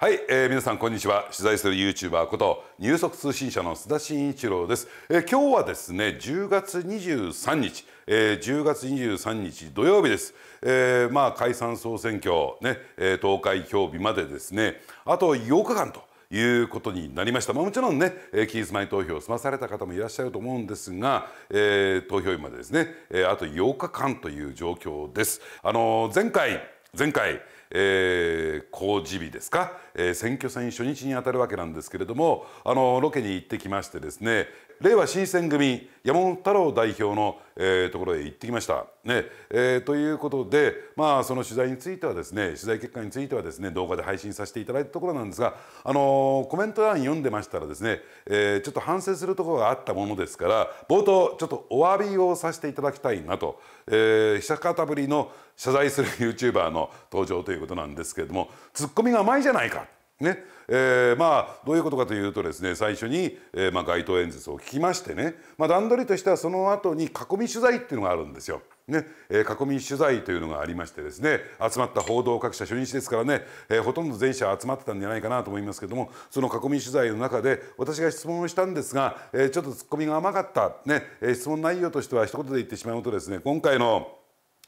はい、えー、皆さんこんにちは取材するユーチューバーこと入足通信社の須田慎一郎です、えー、今日はですね10月23日、えー、10月23日土曜日です、えー、まあ解散総選挙ね、えー、投開票日までですねあと8日間ということになりました、まあ、もちろんね、えー、期日前投票を済まされた方もいらっしゃると思うんですが、えー、投票日までですね、えー、あと8日間という状況ですあのー、前回前回えー、公示日ですか、えー、選挙戦初日にあたるわけなんですけれどもあのロケに行ってきましてですねれいわ新選組山本太郎代表の、えー、ところへ行ってきました。ねえー、ということで、まあ、その取材についてはですね取材結果についてはですね動画で配信させていただいたところなんですが、あのー、コメント欄読んでましたらですね、えー、ちょっと反省するところがあったものですから冒頭ちょっとお詫びをさせていただきたいなと、えー、久方ぶりの謝罪する YouTuber の登場ということなんですけれどもツッコミが甘いじゃないか。ねえー、まあどういうことかというとですね最初に、えーまあ、街頭演説を聞きましてね、まあ、段取りとしてはその後に囲み取材っていうのがあるんですよ。ね、えー、囲み取材というのがありましてですね集まった報道各社初日ですからね、えー、ほとんど全社集まってたんじゃないかなと思いますけどもその囲み取材の中で私が質問をしたんですが、えー、ちょっとツッコミが甘かった、ね、質問内容としては一言で言ってしまうとですね今回の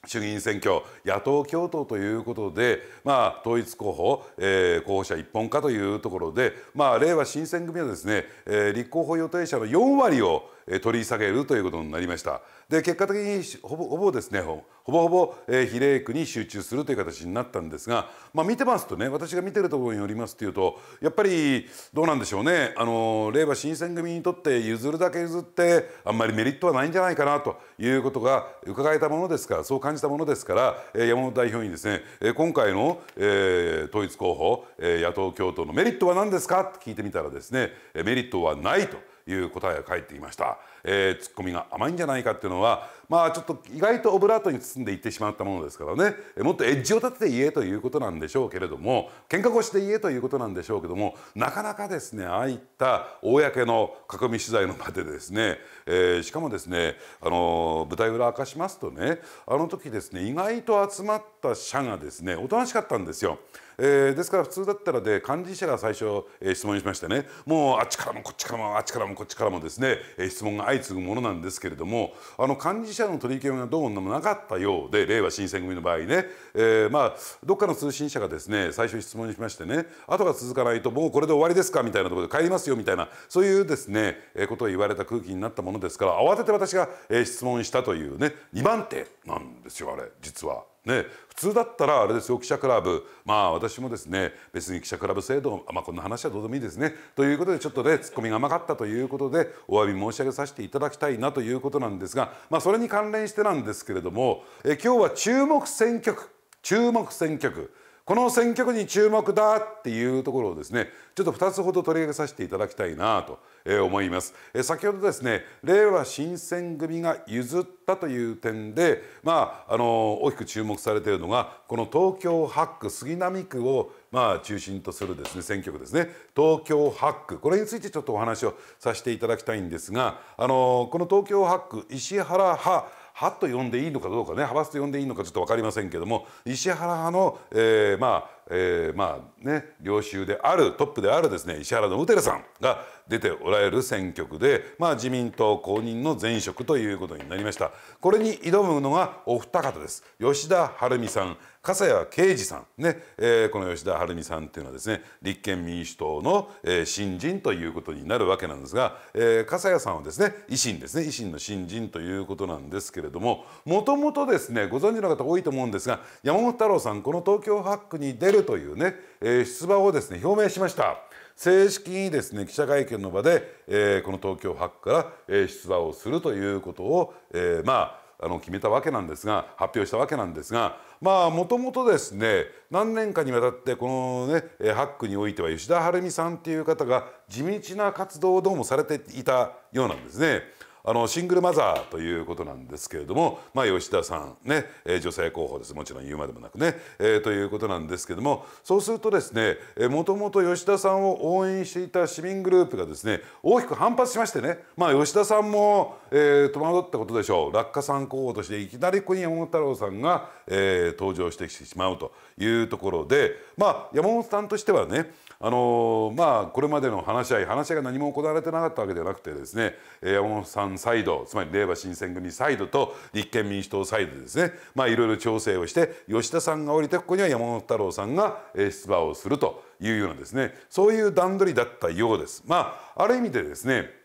衆議院選挙野党共闘ということで、まあ、統一候補、えー、候補者一本化というところで、まあ、令和新選組はですね、えー、立候補予定者の4割を取り下げるということになりました。で結果的にほぼほぼですねほぼほぼ、え比例区に集中するという形になったんですが、まあ、見てますとね私が見てるところによりますというとやっぱりどうなんでしょうねあの令和新選組にとって譲るだけ譲ってあんまりメリットはないんじゃないかなということが伺えたものですからそう感じたものですから山本代表にですね今回の、え統一候補野党共闘のメリットは何ですかと聞いてみたらですねメリットはないと。いう答えが返っていました、えー、ツッコミが甘いんじゃないかっていうのはまあちょっと意外とオブラートに包んでいってしまったものですからねもっとエッジを立てて言えということなんでしょうけれども喧嘩越しで言えということなんでしょうけどもなかなかですねああいった公の囲み取材の場でですね、えー、しかもですねあの舞台裏明かしますとねあの時ですね意外と集まった社がですねおとなしかったんですよ。えー、ですから普通だったらで幹事社が最初、えー、質問しましてねもうあっちからもこっちからもあっちからもこっちからもですね、えー、質問が相次ぐものなんですけれどもあの幹事社の取り決めがどうもなかったようでれいわ新選組の場合ね、えー、まあどっかの通信社がですね最初質問しましてね後が続かないともうこれで終わりですかみたいなところで帰りますよみたいなそういうですね、えー、ことを言われた空気になったものですから慌てて私が、えー、質問したというね2番手なんですよあれ実は。ね、普通だったらあれですよ記者クラブまあ私もですね別に記者クラブ制度、まあ、こんな話はどうでもいいですねということでちょっとねツッコミが甘かったということでお詫び申し上げさせていただきたいなということなんですが、まあ、それに関連してなんですけれどもえ今日は注目選挙区注目選挙区この選挙区に注目だっていうところをですねちょっと2つほど取り上げさせていただきたいなと思います、え先ほどですね令和新選組が譲ったという点でまああの大きく注目されているのがこの東京8区杉並区をまあ中心とするですね選挙区ですね東京8区これについてちょっとお話をさせていただきたいんですがあのこの東京8区石原派派と呼んでいいのかどうかね派閥と呼んでいいのかちょっと分かりませんけども石原派の、えー、まあえー、まあね領袖であるトップであるですね石原信テさんが出ておられる選挙区で、まあ、自民党公認の前職ということになりましたこれに挑むのがお二方です吉田晴美さん笠谷圭司さんね、えー、この吉田晴美さんっていうのはですね立憲民主党の、えー、新人ということになるわけなんですが、えー、笠谷さんはですね維新ですね維新の新人ということなんですけれどももともとですねご存知の方多いと思うんですが山本太郎さんこの東京ックに出るるというね、えー、出馬をですね表明しました正式にですね記者会見の場で、えー、この東京8区から、えー、出馬をするということを、えー、まああの決めたわけなんですが発表したわけなんですがまあもともとですね何年かにわたってこのね8区においては吉田晴美さんっていう方が地道な活動をどうもされていたようなんですね。あのシングルマザーということなんですけれども、まあ、吉田さんね、えー、女性候補ですもちろん言うまでもなくね、えー、ということなんですけどもそうするとですねもともと吉田さんを応援していた市民グループがですね大きく反発しましてね、まあ、吉田さんも、えー、戸惑ったことでしょう落下さん候補としていきなりここに山本太郎さんが、えー、登場してきてしまうというところで、まあ、山本さんとしてはねあのー、まあこれまでの話し合い話し合いが何も行われてなかったわけではなくてですね山本さんサイドつまりれいわ新選組サイドと立憲民主党サイドですねまあいろいろ調整をして吉田さんが降りてここには山本太郎さんが出馬をするというようなですねそういう段取りだったようです。まあ、ある意味でですね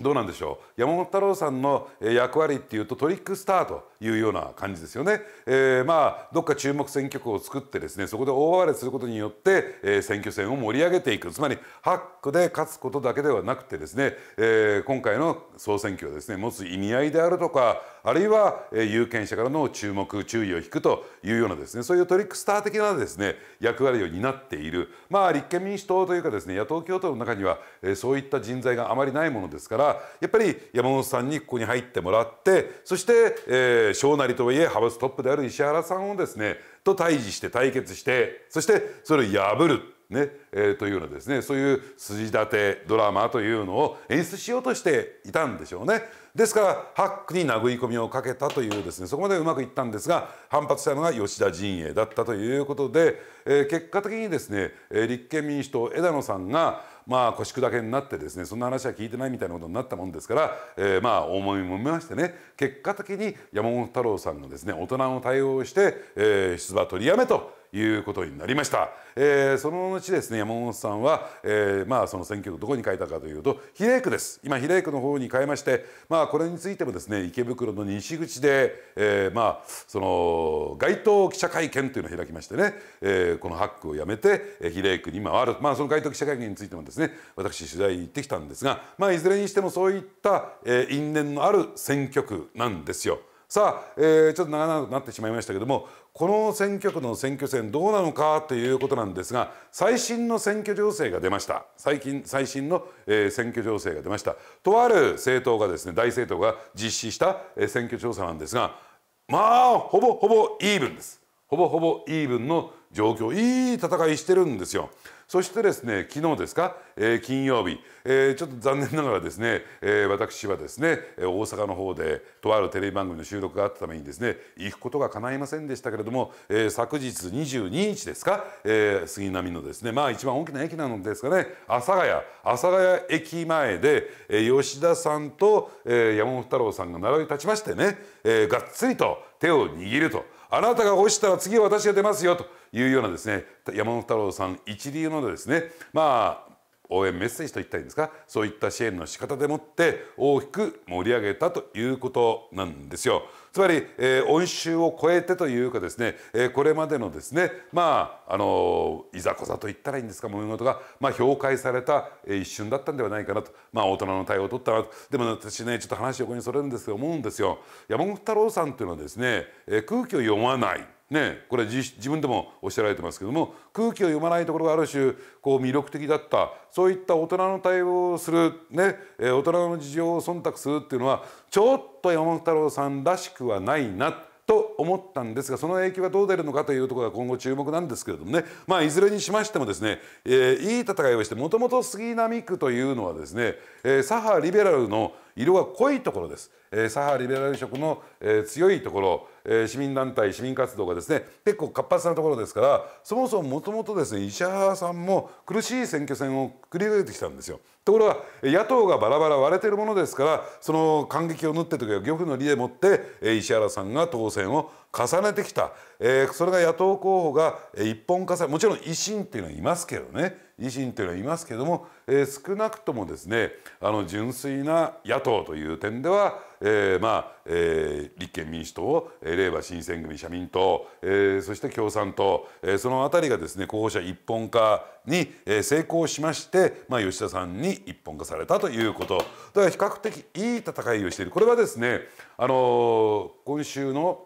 どうなんでしょう山本太郎さんの役割っていうとトリックスターというような感じですよね、えー、まあどっか注目選挙区を作ってですねそこで大暴れすることによって、えー、選挙戦を盛り上げていくつまりハックで勝つことだけではなくてですね、えー、今回の総選挙ですね持つ意味合いであるとかあるいは有権者からの注目注意を引くというようなですねそういうトリックスター的なですね役割を担っている、まあ、立憲民主党というかですね野党共闘の中にはそういった人材があまりないものですからやっぱり山本さんにここに入ってもらってそして、えー、小なりとはいえ派閥トップである石原さんをですねと対峙して対決してそしてそれを破るねえー、というようなですねそういう筋立てドラマというのを演出しようとしていたんでしょうねですからハックに殴り込みをかけたというですねそこまでうまくいったんですが反発したのが吉田陣営だったということで、えー、結果的にですね立憲民主党枝野さんがまあ腰砕けになってですねそんな話は聞いてないみたいなことになったもんですから、えー、まあ思いもめましてね結果的に山本太郎さんがですね大人の対応をして、えー、出馬取りやめと。いうことになりました、えー、その後ですね山本さんは、えー、まあその選挙区どこに変えたかというと比例区です今比例区の方に変えましてまあこれについてもですね池袋の西口で、えー、まあその街頭記者会見というのを開きましてね、えー、このハックをやめて比例区に回るまあその街頭記者会見についてもですね私取材に行ってきたんですがまあいずれにしてもそういった、えー、因縁のある選挙区なんですよ。さあ、えー、ちょっと長々となってしまいましたけどもこの選挙区の選挙戦どうなのかということなんですが最新の選挙情勢が出ました最近最新の、えー、選挙情勢が出ましたとある政党がですね大政党が実施した、えー、選挙調査なんですがまあほぼほぼイーブンですほぼほぼイーブンの状況いい戦いしてるんですよそしてですね昨日ですか、えー、金曜日、えー、ちょっと残念ながらですね、えー、私はですね大阪の方でとあるテレビ番組の収録があったためにですね行くことが叶いませんでしたけれども、えー、昨日22日ですか、えー、杉並のですねまあ一番大きな駅なのですかね阿佐ヶ谷阿佐ヶ谷駅前で、えー、吉田さんと、えー、山本太郎さんが並び立ちましてね、えー、がっつりと手を握るとあなたが落ちたら次は私が出ますよと。いうようなですね山本太郎さん一流のですねまあ応援メッセージといったんですかそういった支援の仕方でもって大きく盛り上げたということなんですよ。つまり、えー、恩衆を超えてというかですね、えー、これまでのですねまああのー、いざこざと言ったらいいんですか物事が、まあ、評価された、えー、一瞬だったんではないかなと、まあ、大人の対応を取ったなとでも、私ねちょっと話横にそれるんですけど思うんですよ。山本太郎さんというのはですね、えー、空気を読まないね、これ自自分でもおっしゃられてますけども空気を読まないところがある種こう魅力的だったそういった大人の対応をする、ね、え大人の事情を忖度するっていうのはちょっと山本太郎さんらしくはないなと思ったんですがその影響がどう出るのかというところが今後注目なんですけれどもね、まあ、いずれにしましてもですね、えー、いい戦いをしてもともと杉並区というのはですね、えー、左派リベラルの色が濃いところです、えー、左派リベラル色の、えー、強いところ、えー、市民団体市民活動がですね結構活発なところですからそもそももともとですね石原さんも苦しい選挙戦を繰り上げてきたんですよところが野党がバラバラ割れてるものですからその感激を縫ってというか漁夫の利でもって、えー、石原さんが当選を重ねてきた、えー、それが野党候補が一本化されもちろん維新っていうのはいますけどね維新っていうのはいますけども、えー、少なくともですねあの純粋な野党という点では、えー、まあ、えー、立憲民主党れいわ新選組社民党、えそして共産党、えその辺りがですね候補者一本化に、え成功しまして、まあ、吉田さんに一本化されたということだから比較的いい戦いをしているこれはですねあの今週の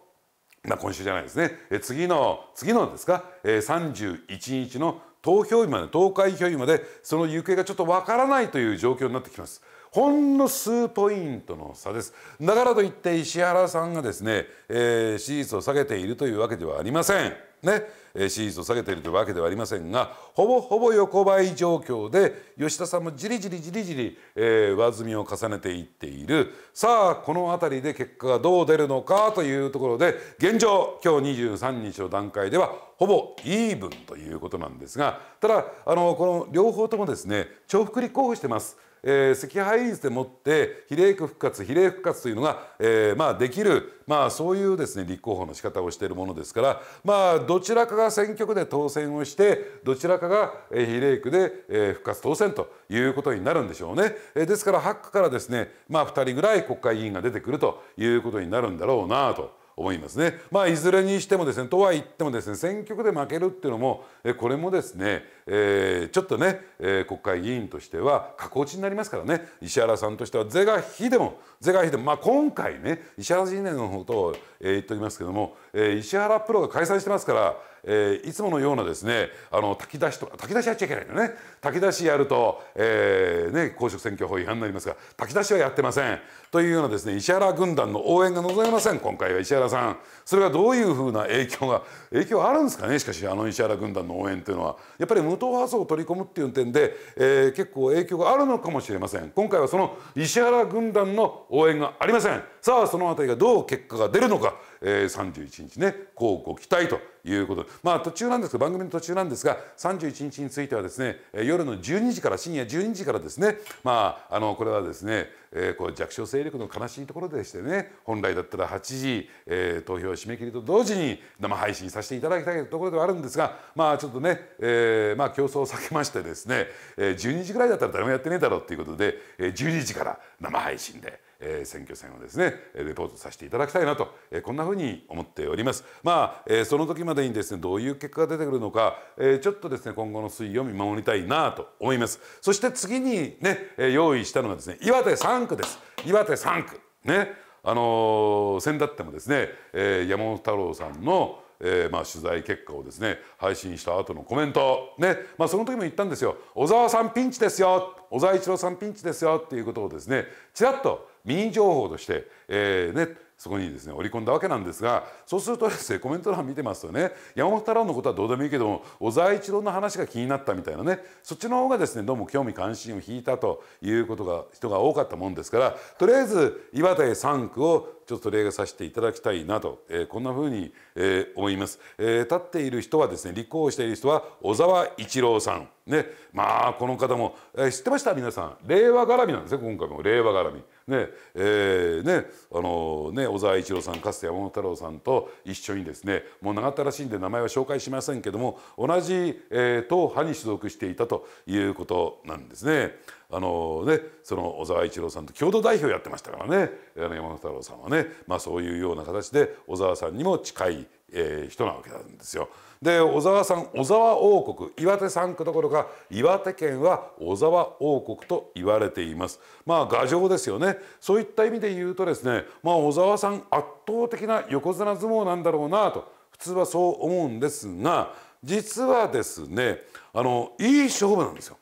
まあ、今週じゃないですね、え次の次のですか、えー、31日の投票日まで投開票日までその行方がちょっとわからないという状況になってきます。ほんの数ポイントの差ですだからといって石原さんがですね、えー、支持率を下げているというわけではありません。ね、支持率を下げているというわけではありませんがほぼほぼ横ばい状況で吉田さんもじりじりじりじり、え上積みを重ねていっているさあこの辺りで結果がどう出るのかというところで現状今日23日の段階ではほぼイーブンということなんですがただあのこの両方ともですね重複立候補してます。えー、赤敗率でもって比例区復活比例復活というのが、えー、まあ、できる、まあ、そういうですね立候補の仕方をしているものですから、まあ、どちらかが選挙区で当選をしてどちらかがえ比例区で、えー、復活当選ということになるんでしょうね。えー、ですから8区からですね、まあ、2人ぐらい国会議員が出てくるということになるんだろうなと。思いますね。まあ、いずれにしてもですねとは言ってもですね選挙区で負けるっていうのもえこれもですね、えー、ちょっとね、えー、国会議員としては過ちになりますからね石原さんとしては是が非でも是が非でも、まあ、今回ね石原陣営のことを、えー、言っておきますけども、えー、石原プロが解散してますから、えー、いつものようなですねあの炊き出しとか炊き出しやっちゃいけないのね炊き出しやると、えーね、公職選挙法違反になりますが炊き出しはやってませんというようなですね石原軍団の応援が望めません今回は石原さんそれがどういうふうな影響が影響あるんですかねしかしあの石原軍団の応援というのはやっぱり無党派層を取り込むっていう点で、えー、結構影響があるのかもしれません今回はその石原軍団の応援がありませんさあその辺りがどう結果が出るのかえ31日ねこうご期待ということでまあ途中なんです番組の途中なんですが31日についてはですね夜の12時から深夜12時からですねまああのこれはですね、えー、こう弱小勢力の悲しいところでしてね本来だったら8時、えー、投票締め切りと同時に生配信させていただきたいところではあるんですがまあちょっとね、えー、まあ競争を避けましてですね12時ぐらいだったら誰もやってねえだろうということで12時から生配信で。えー、選挙戦をですねレポートさせていただきたいなと、えー、こんなふうに思っております。まあ、えー、その時までにですねどういう結果が出てくるのか、えー、ちょっとですね今後の推移を見守りたいなと思います。そして次にね、えー、用意したのがですね岩手3区です。岩手3区ねあのー、先だってもですね、えー、山本太郎さんのえーまあ、取材結果をですね配信した後のコメント、ねまあ、その時も言ったんですよ「小沢さんピンチですよ」「小沢一郎さんピンチですよ」っていうことをですねちらっと民意情報として、えー、ねそこにですね織り込んだわけなんですがそうするとですねコメント欄見てますとね山本太郎のことはどうでもいいけども小沢一郎の話が気になったみたいなねそっちの方がですねどうも興味関心を引いたということが人が多かったもんですからとりあえず岩手三区をちょっと例がさせていただきたいなと、えー、こんなふうに、えー、思います、えー、立っている人はですね立候補している人は小沢一郎さんねまあこの方も、えー、知ってました皆さん令和絡みなんですね今回も令和絡み。ねえー、ねあのね小沢一郎さんかつて山本太郎さんと一緒にですねもう長ったらしいんで名前は紹介しませんけども同じ、えー、党派に所属していたということなんですね。あのね、その小沢一郎さんと共同代表やってましたからね山本太郎さんはね、まあ、そういうような形で小沢さんにも近いえー、人なわけなんですよ。で小沢さん小沢王国岩手3区どころか岩手県は小沢王国と言われていますまあ牙城ですよねそういった意味で言うとですね、まあ、小沢さん圧倒的な横綱相撲なんだろうなと普通はそう思うんですが実はですねあのいい勝負なんですよ。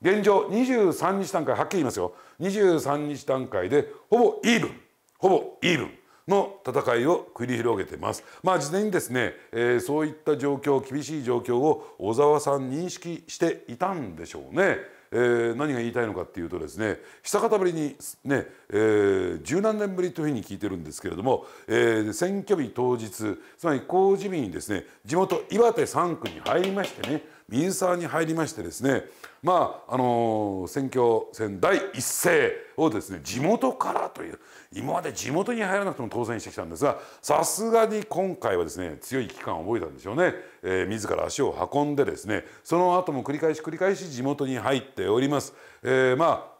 現状23日段階はっきり言いますよ23日段階でほぼイーブンほぼイーブンの戦いを繰り広げてます。まあ、事前にですね、えー、そういった状況厳しい状況を小沢さん認識していたんでしょうね。えー、何が言いたいのかっていうとですね久方ぶりにね、えー、十何年ぶりというふうに聞いてるんですけれども、えー、選挙日当日つまり公示日にですね地元岩手3区に入りましてね民産に入りましてですねまああの選挙戦第一声をですね地元からという今まで地元に入らなくても当選してきたんですがさすがに今回はですね強い危機感を覚えたんでしょうね、えー、自ら足を運んでですねその後も繰り返し繰り返し地元に入っております。えー、まあ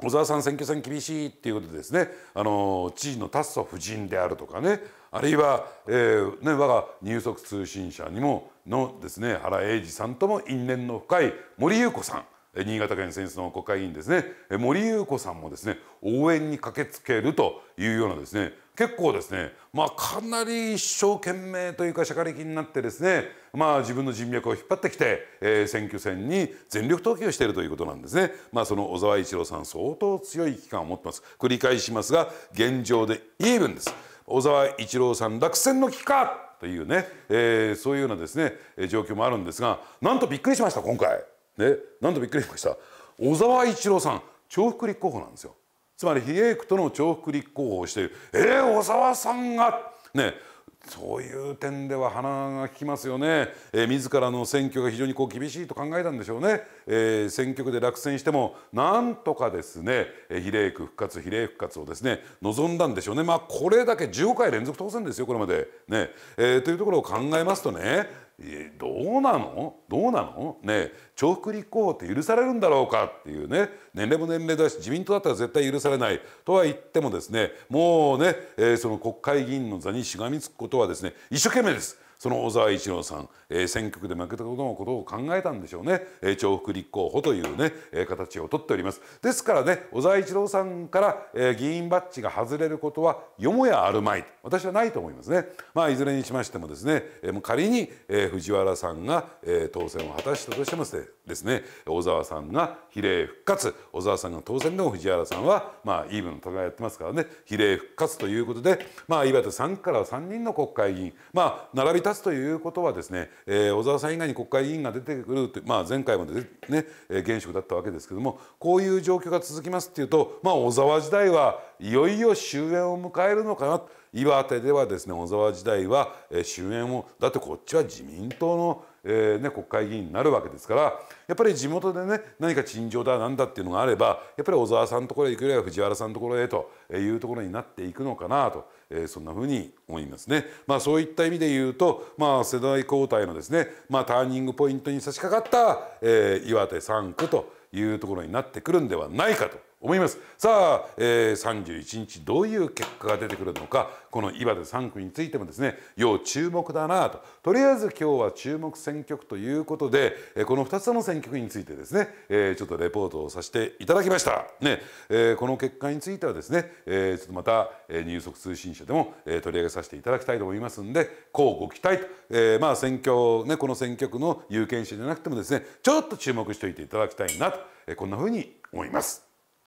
小沢さん選挙戦厳しいっていうことですねあの知事の達祖夫人であるとかねあるいは、えーね、我が入足通信社にものですね原英二さんとも因縁の深い森裕子さん新潟県選出の国会議員ですね森裕子さんもですね応援に駆けつけるというようなですね結構ですねまあかなり一生懸命というかしゃかり的になってですねまあ自分の人脈を引っ張ってきて、えー、選挙戦に全力投球しているということなんですねまあその小沢一郎さん相当強い危機感を持ってます繰り返しますが現状でイーブンです小沢一郎さん落選の危機かというね、えー、そういうようなですね状況もあるんですがなんとびっくりしました今回、ね、なんとびっくりしました小沢一郎さん重複立候補なんですよつまり比叡区との重複立候補をしているえー、小沢さんがねそういう点では鼻が利きますよね、えー、自らの選挙が非常にこう厳しいと考えたんでしょうね、えー、選挙区で落選してもなんとかですね、えー、比例区復活比例復活をですね望んだんでしょうねまあこれだけ15回連続当選ですよこれまでね、えー、というところを考えますとねえどうなのどうなのね重複立候補って許されるんだろうかっていうね年齢も年齢だし自民党だったら絶対許されないとは言ってもですねもうね、えー、その国会議員の座にしがみつくことはですね一生懸命ですその小沢一郎さん、えー、選挙区で負けたことのことを考えたんでしょうね、えー、重複立候補というね、えー、形をとっておりますですからね小沢一郎さんから、えー、議員バッジが外れることはよもやあるまい私はないと思いますねまあいずれにしましてもですね、えー、仮に、えー、藤原さんが、えー、当選を果たしたとしてもですねですね小沢さんが比例復活小沢さんが当選でも藤原さんはまあイーブンの戦いやってますからね比例復活ということで、まあ、岩手3区からは3人の国会議員、まあ、並び立つということはですね、えー、小沢さん以外に国会議員が出てくるって、まあ、前回もでね、え現職だったわけですけどもこういう状況が続きますっていうと、まあ、小沢時代はいよいよ終焉を迎えるのかな岩手ではですね小沢時代は終焉をだってこっちは自民党のえーね、国会議員になるわけですからやっぱり地元でね何か陳情だなんだっていうのがあればやっぱり小沢さんのところへ行くよりは藤原さんのところへというところになっていくのかなと、えー、そんなふうに思いますね。まあ、そういった意味で言うと、まあ、世代交代のですね、まあ、ターニングポイントに差し掛かった、えー、岩手3区というところになってくるんではないかと。思いますさあ、えー、31日どういう結果が出てくるのかこの岩手3区についてもですね要注目だなととりあえず今日は注目選挙区ということで、えー、この2つの選挙区についてですね、えー、ちょっとレポートをさせていただきました、ねえー、この結果についてはですね、えー、ちょっとまた、えー、入足通信社でも、えー、取り上げさせていただきたいと思いますんでこうご期待と、えー、まあ選挙、ね、この選挙区の有権者じゃなくてもですねちょっと注目しておいていただきたいなと、えー、こんなふうに思います。